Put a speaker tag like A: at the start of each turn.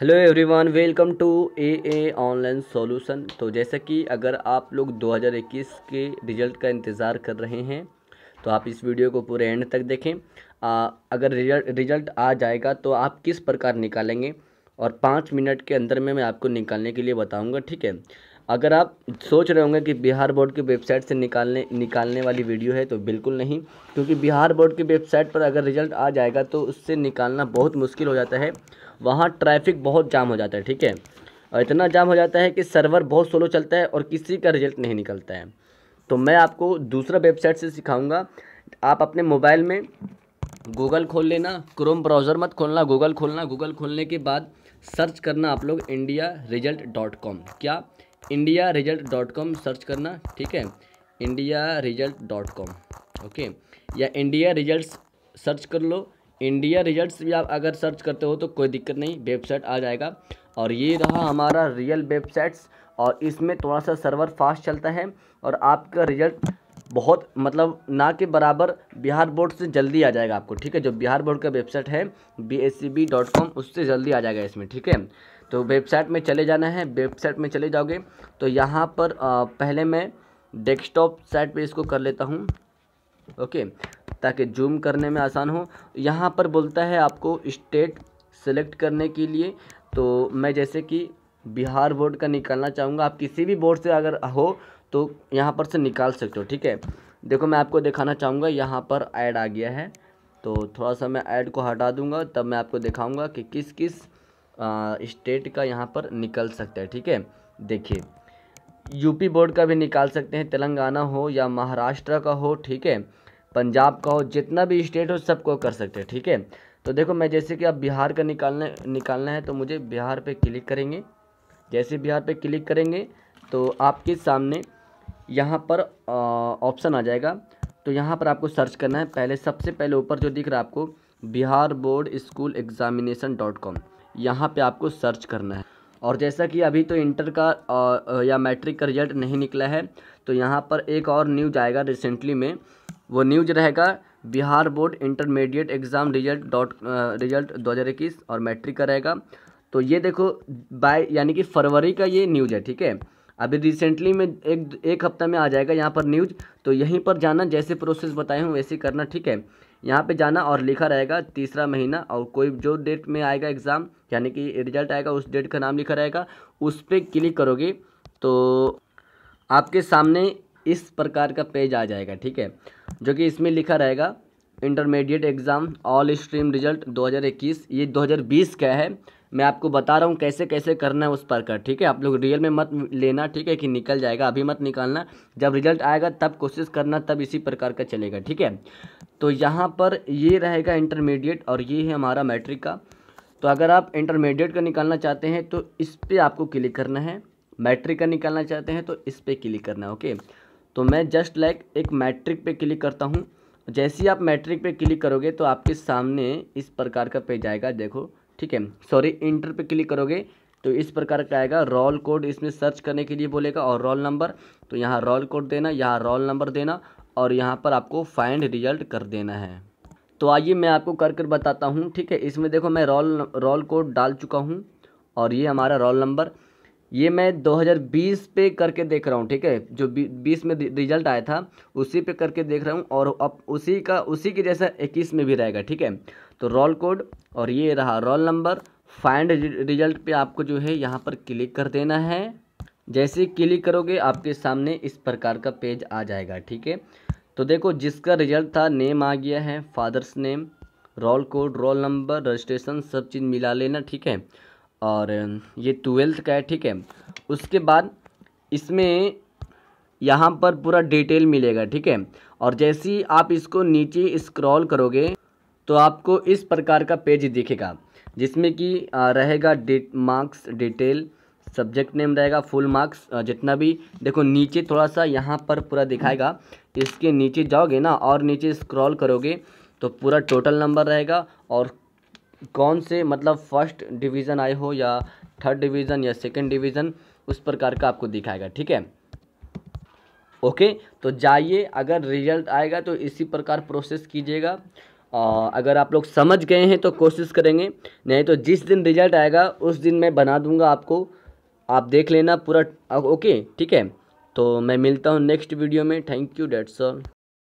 A: hello everyone welcome to A A online solution तो जैसा कि अगर आप लोग 2021 के रिज़ल्ट का इंतज़ार कर रहे हैं तो आप इस वीडियो को पूरे एंड तक देखें आ, अगर रिजल्ट रिजल्ट आ जाएगा तो आप किस प्रकार निकालेंगे और पाँच मिनट के अंदर में मैं आपको निकालने के लिए बताऊंगा ठीक है अगर आप सोच रहे होंगे कि बिहार बोर्ड की वेबसाइट से निकालने निकालने वाली वीडियो है तो बिल्कुल नहीं क्योंकि बिहार बोर्ड की वेबसाइट पर अगर रिज़ल्ट आ जाएगा तो उससे निकालना बहुत मुश्किल हो जाता है वहाँ ट्रैफिक बहुत जाम हो जाता है ठीक है और इतना जाम हो जाता है कि सर्वर बहुत स्लो चलता है और किसी का रिज़ल्ट नहीं निकलता है तो मैं आपको दूसरा वेबसाइट से सिखाऊँगा आप अपने मोबाइल में गूगल खोल लेना क्रोम ब्राउज़र मत खोलना गूगल खोलना गूगल खोलने के बाद सर्च करना आप लोग इंडिया रिजल्ट डॉट कॉम क्या India result dot com search करना ठीक है India result dot com okay या इंडिया रिजल्ट सर्च कर लो इंडिया रिजल्ट भी आप अगर सर्च करते हो तो कोई दिक्कत नहीं वेबसाइट आ जाएगा और ये रहा हमारा रियल वेबसाइट्स और इसमें थोड़ा सा सर्वर फास्ट चलता है और आपका रिजल्ट बहुत मतलब ना के बराबर बिहार बोर्ड से जल्दी आ जाएगा आपको ठीक है जो बिहार बोर्ड का वेबसाइट है बी e उससे जल्दी आ जाएगा इसमें ठीक है तो वेबसाइट में चले जाना है वेबसाइट में चले जाओगे तो यहाँ पर आ, पहले मैं डेस्कटॉप साइट पे इसको कर लेता हूँ ओके ताकि जूम करने में आसान हो यहाँ पर बोलता है आपको स्टेट सेलेक्ट करने के लिए तो मैं जैसे कि बिहार बोर्ड का निकालना चाहूँगा आप किसी भी बोर्ड से अगर हो तो यहाँ पर से निकाल सकते हो ठीक है देखो मैं आपको दिखाना चाहूँगा यहाँ पर ऐड आ गया है तो थोड़ा सा मैं ऐड को हटा दूँगा तब मैं आपको दिखाऊँगा कि किस किस स्टेट का यहाँ पर निकल सकता है ठीक है देखिए यूपी बोर्ड का भी निकाल सकते हैं तेलंगाना हो या महाराष्ट्र का हो ठीक है पंजाब का हो जितना भी स्टेट हो सबको कर सकते हैं ठीक है तो देखो मैं जैसे कि अब बिहार का निकालने निकालना है तो मुझे बिहार पे क्लिक करेंगे जैसे बिहार पे क्लिक करेंगे तो आपके सामने यहाँ पर ऑप्शन आ जाएगा तो यहाँ पर आपको सर्च करना है पहले सबसे पहले ऊपर जो दिख रहा है आपको Bihar board school examination dot com यहाँ पे आपको सर्च करना है और जैसा कि अभी तो इंटर का या मैट्रिक का रिजल्ट नहीं निकला है तो यहाँ पर एक और न्यूज आएगा रिसेंटली में वो न्यूज रहेगा Bihar board intermediate exam result dot result दो हज़ार इक्कीस और मैट्रिक का रहेगा तो ये देखो बाय यानी कि फरवरी का ये न्यूज है ठीक है अभी रिसेंटली में एक एक हफ्ता में आ जाएगा यहाँ पर न्यूज तो यहीं पर जाना जैसे प्रोसेस बताए हूँ वैसे करना ठीक है यहाँ पे जाना और लिखा रहेगा तीसरा महीना और कोई जो डेट में आएगा एग्ज़ाम यानी कि रिजल्ट आएगा उस डेट का नाम लिखा रहेगा उस पर क्लिक करोगे तो आपके सामने इस प्रकार का पेज आ जाएगा ठीक है जो कि इसमें लिखा रहेगा intermediate exam all stream result 2021 ये 2020 का है मैं आपको बता रहा हूँ कैसे कैसे करना है उस पर कर ठीक है आप लोग रियल में मत लेना ठीक है कि निकल जाएगा अभी मत निकालना जब रिजल्ट आएगा तब कोशिश करना तब इसी प्रकार का चलेगा ठीक है तो यहाँ पर ये रहेगा इंटरमीडिएट और ये है हमारा मैट्रिक का तो अगर आप इंटरमीडिएट का निकालना चाहते हैं तो इस पर आपको क्लिक करना है मैट्रिक का निकालना चाहते हैं तो इस पर क्लिक करना है ओके तो मैं जस्ट लाइक एक मैट्रिक पे क्लिक करता हूँ जैसे ही आप मैट्रिक पे क्लिक करोगे तो आपके सामने इस प्रकार का पेज आएगा देखो ठीक है सॉरी इंटर पे क्लिक करोगे तो इस प्रकार का आएगा रोल कोड इसमें सर्च करने के लिए बोलेगा और रोल नंबर तो यहाँ रोल कोड देना यहाँ रोल नंबर देना और यहाँ पर आपको फाइंड रिजल्ट कर देना है तो आइए मैं आपको कर कर बताता हूँ ठीक है इसमें देखो मैं रोल रोल कोड डाल चुका हूँ और ये हमारा रोल नंबर ये मैं 2020 पे करके देख रहा हूँ ठीक है जो 20 में रिजल्ट आया था उसी पे करके देख रहा हूँ और अब उसी का उसी के जैसा 21 में भी रहेगा ठीक है तो रोल कोड और ये रहा रोल नंबर फाइंड रिजल्ट पे आपको जो है यहाँ पर क्लिक कर देना है जैसे क्लिक करोगे आपके सामने इस प्रकार का पेज आ जाएगा ठीक है तो देखो जिसका रिजल्ट था नेम आ गया है father's name roll code roll number registration सब चीज़ मिला लेना ठीक है और ये ट्वेल्थ का है ठीक है उसके बाद इसमें यहाँ पर पूरा डिटेल मिलेगा ठीक है और जैसे ही आप इसको नीचे स्क्रॉल करोगे तो आपको इस प्रकार का पेज दिखेगा जिसमें कि रहेगा date marks detail subject name रहेगा फुल मार्क्स जितना भी देखो नीचे थोड़ा सा यहाँ पर पूरा दिखाएगा इसके नीचे जाओगे ना और नीचे स्क्रॉल करोगे तो पूरा टोटल नंबर रहेगा और कौन से मतलब फर्स्ट डिवीज़न आए हो या थर्ड डिवीज़न या सेकंड डिवीज़न उस प्रकार का आपको दिखाएगा ठीक है ओके तो जाइए अगर रिजल्ट आएगा तो इसी प्रकार प्रोसेस कीजिएगा और अगर आप लोग समझ गए हैं तो कोशिश करेंगे नहीं तो जिस दिन रिजल्ट आएगा उस दिन मैं बना दूंगा आपको आप देख लेना पूरा ओके ठीक है तो मैं मिलता हूँ नेक्स्ट वीडियो में थैंक यू डेट्स ऑल